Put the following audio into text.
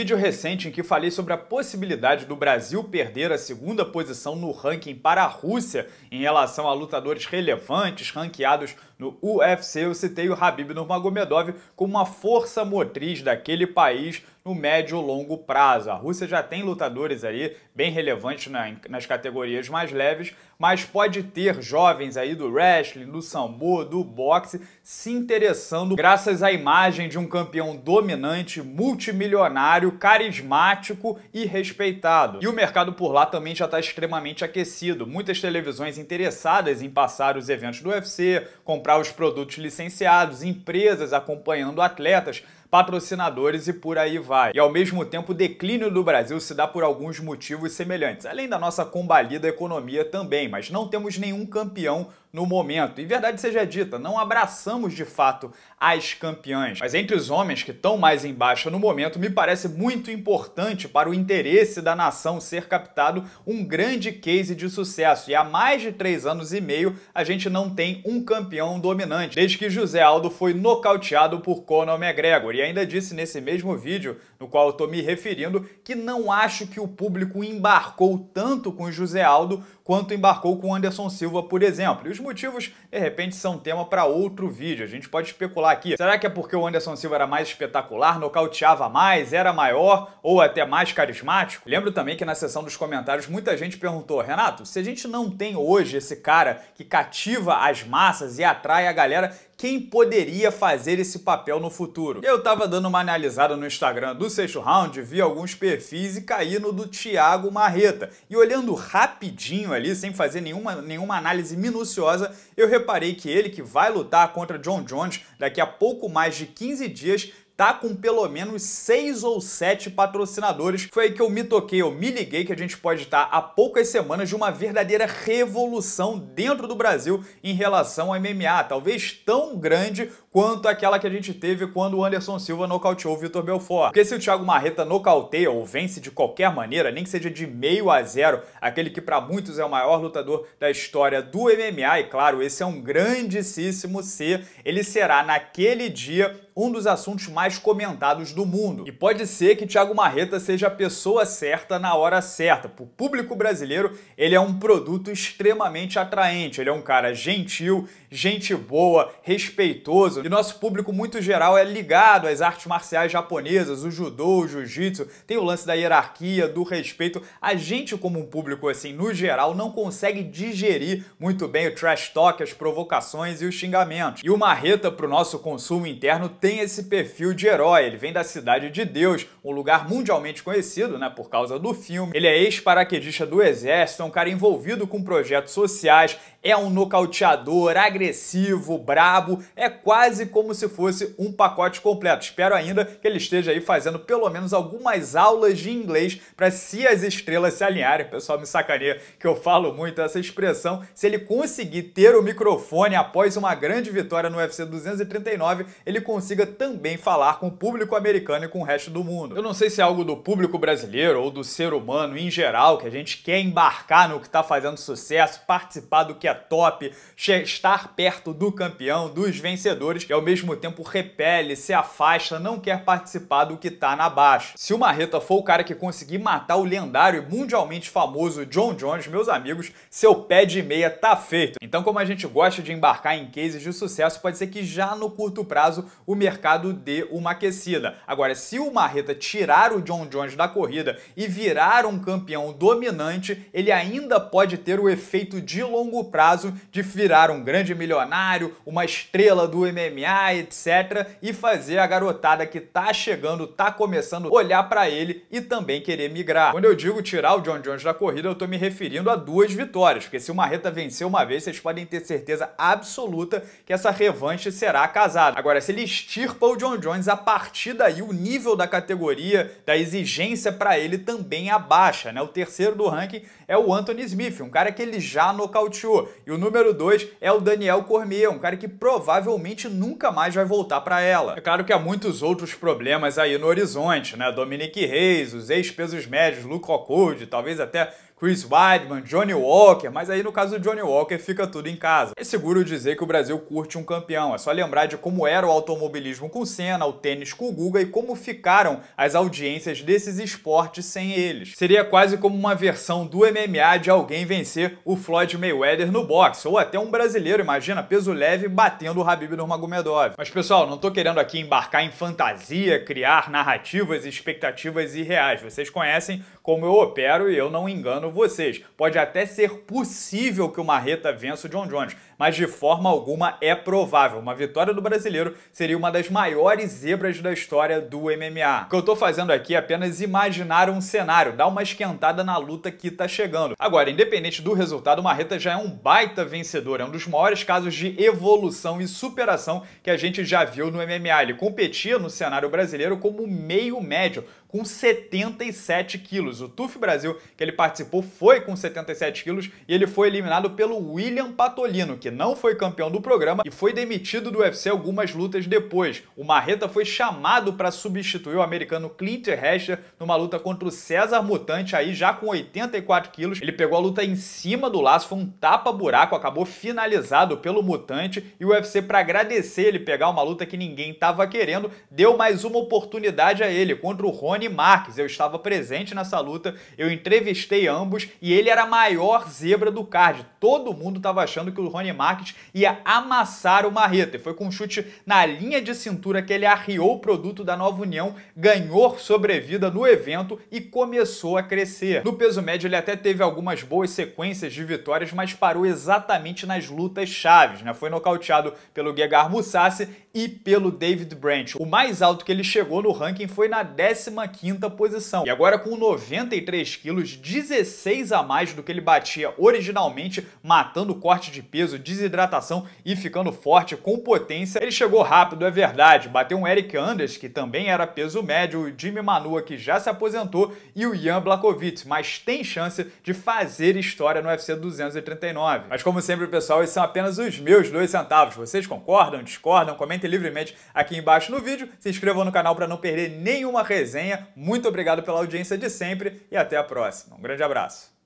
vídeo recente em que falei sobre a possibilidade do Brasil perder a segunda posição no ranking para a Rússia em relação a lutadores relevantes ranqueados no UFC, eu citei o Habib Nurmagomedov como uma força motriz daquele país no médio ou longo prazo. A Rússia já tem lutadores aí bem relevantes na, nas categorias mais leves, mas pode ter jovens aí do wrestling, do sambo, do boxe se interessando graças à imagem de um campeão dominante, multimilionário, carismático e respeitado. E o mercado por lá também já está extremamente aquecido. Muitas televisões interessadas em passar os eventos do UFC, comprar os produtos licenciados, empresas acompanhando atletas patrocinadores e por aí vai. E ao mesmo tempo, o declínio do Brasil se dá por alguns motivos semelhantes, além da nossa combalida economia também, mas não temos nenhum campeão no momento. E verdade seja dita, não abraçamos de fato as campeãs. Mas entre os homens que estão mais em no momento, me parece muito importante para o interesse da nação ser captado um grande case de sucesso. E há mais de três anos e meio a gente não tem um campeão dominante, desde que José Aldo foi nocauteado por Conor McGregor. E ainda disse nesse mesmo vídeo, no qual eu tô me referindo, que não acho que o público embarcou tanto com José Aldo quanto embarcou com Anderson Silva, por exemplo. E os motivos, de repente, são tema para outro vídeo. A gente pode especular aqui. Será que é porque o Anderson Silva era mais espetacular, nocauteava mais, era maior ou até mais carismático? Lembro também que na sessão dos comentários muita gente perguntou: Renato, se a gente não tem hoje esse cara que cativa as massas e atrai a galera, quem poderia fazer esse papel no futuro. Eu tava dando uma analisada no Instagram do sexto round, vi alguns perfis e caí no do Thiago Marreta. E olhando rapidinho ali, sem fazer nenhuma, nenhuma análise minuciosa, eu reparei que ele que vai lutar contra John Jones daqui a pouco mais de 15 dias tá com pelo menos seis ou sete patrocinadores. Foi aí que eu me toquei, eu me liguei que a gente pode estar há poucas semanas de uma verdadeira revolução dentro do Brasil em relação ao MMA, talvez tão grande quanto aquela que a gente teve quando o Anderson Silva nocauteou o Vitor Belfort. Porque se o Thiago Marreta nocauteia ou vence de qualquer maneira, nem que seja de meio a zero, aquele que para muitos é o maior lutador da história do MMA, e claro, esse é um grandíssimo ser, ele será naquele dia um dos assuntos mais comentados do mundo. E pode ser que Thiago Marreta seja a pessoa certa na hora certa. Para o público brasileiro, ele é um produto extremamente atraente. Ele é um cara gentil, gente boa, respeitoso, e nosso público muito geral é ligado às artes marciais japonesas, o judô, o jiu-jitsu, tem o lance da hierarquia, do respeito. A gente como um público assim, no geral, não consegue digerir muito bem o trash talk, as provocações e os xingamentos. E o Marreta pro nosso consumo interno tem esse perfil de herói. Ele vem da cidade de Deus, um lugar mundialmente conhecido, né, por causa do filme. Ele é ex-paraquedista do exército, é um cara envolvido com projetos sociais, é um nocauteador, agressivo, brabo, é quase como se fosse um pacote completo. Espero ainda que ele esteja aí fazendo pelo menos algumas aulas de inglês para se as estrelas se alinharem. O pessoal me sacaneia que eu falo muito essa expressão. Se ele conseguir ter o microfone após uma grande vitória no UFC 239, ele consiga também falar com o público americano e com o resto do mundo. Eu não sei se é algo do público brasileiro ou do ser humano em geral que a gente quer embarcar no que está fazendo sucesso, participar do que é top, estar perto do campeão, dos vencedores, e ao mesmo tempo repele, se afasta, não quer participar do que tá na baixa. Se o Marreta for o cara que conseguir matar o lendário e mundialmente famoso John Jones, meus amigos, seu pé de meia tá feito. Então, como a gente gosta de embarcar em cases de sucesso, pode ser que já no curto prazo o mercado dê uma aquecida. Agora, se o Marreta tirar o John Jones da corrida e virar um campeão dominante, ele ainda pode ter o efeito de longo prazo prazo de virar um grande milionário, uma estrela do MMA, etc. e fazer a garotada que tá chegando, tá começando, olhar para ele e também querer migrar. Quando eu digo tirar o John Jones da corrida, eu tô me referindo a duas vitórias, porque se o Marreta vencer uma vez, vocês podem ter certeza absoluta que essa revanche será casada. Agora, se ele estirpa o John Jones, a partir daí o nível da categoria, da exigência para ele também abaixa, né? O terceiro do ranking é o Anthony Smith, um cara que ele já nocauteou. E o número 2 é o Daniel Cormier, um cara que provavelmente nunca mais vai voltar para ela. É claro que há muitos outros problemas aí no horizonte, né? Dominique Reis, os ex-pesos médios, Luke Rockhold, talvez até Chris Weidman, Johnny Walker, mas aí no caso do Johnny Walker fica tudo em casa. É seguro dizer que o Brasil curte um campeão, é só lembrar de como era o automobilismo com Senna, o tênis com o Guga e como ficaram as audiências desses esportes sem eles. Seria quase como uma versão do MMA de alguém vencer o Floyd Mayweather no boxe, ou até um brasileiro, imagina, peso leve batendo o Habib Nurmagomedov. Mas pessoal, não tô querendo aqui embarcar em fantasia, criar narrativas e expectativas irreais. Vocês conhecem como eu opero e eu não engano vocês. Pode até ser possível que o Marreta vença o John Jones, mas de forma alguma é provável. Uma vitória do brasileiro seria uma das maiores zebras da história do MMA. O que eu tô fazendo aqui é apenas imaginar um cenário, dar uma esquentada na luta que tá chegando. Agora, independente do resultado, o Marreta já é um baita vencedor, é um dos maiores casos de evolução e superação que a gente já viu no MMA. Ele competia no cenário brasileiro como meio médio, com 77 quilos. O TUF Brasil que ele participou foi com 77 quilos e ele foi eliminado pelo William Patolino, que não foi campeão do programa e foi demitido do UFC algumas lutas depois. O Marreta foi chamado para substituir o americano Clint Hester numa luta contra o César Mutante, aí já com 84 quilos. Ele pegou a luta em cima do laço, foi um tapa-buraco, acabou finalizado pelo Mutante e o UFC, para agradecer ele pegar uma luta que ninguém estava querendo, deu mais uma oportunidade a ele contra o Rony Tony Marques. Eu estava presente nessa luta, eu entrevistei ambos e ele era a maior zebra do card. Todo mundo estava achando que o Rony Marques ia amassar o Marreta. E foi com um chute na linha de cintura que ele arriou o produto da Nova União, ganhou sobrevida no evento e começou a crescer. No peso médio ele até teve algumas boas sequências de vitórias, mas parou exatamente nas lutas chaves. Né? Foi nocauteado pelo Gegar Mousasi e pelo David Branch. O mais alto que ele chegou no ranking foi na 15 quinta posição. E agora com 93 quilos, 16 a mais do que ele batia originalmente, matando o corte de peso, desidratação e ficando forte com potência. Ele chegou rápido, é verdade, bateu um Eric Anders, que também era peso médio, o Jimmy Manua, que já se aposentou, e o Ian Blakovic, mas tem chance de fazer história no UFC 239. Mas como sempre, pessoal, esses são apenas os meus dois centavos. Vocês concordam, discordam? Comentem livremente aqui embaixo no vídeo, se inscrevam no canal para não perder nenhuma resenha muito obrigado pela audiência de sempre e até a próxima. Um grande abraço.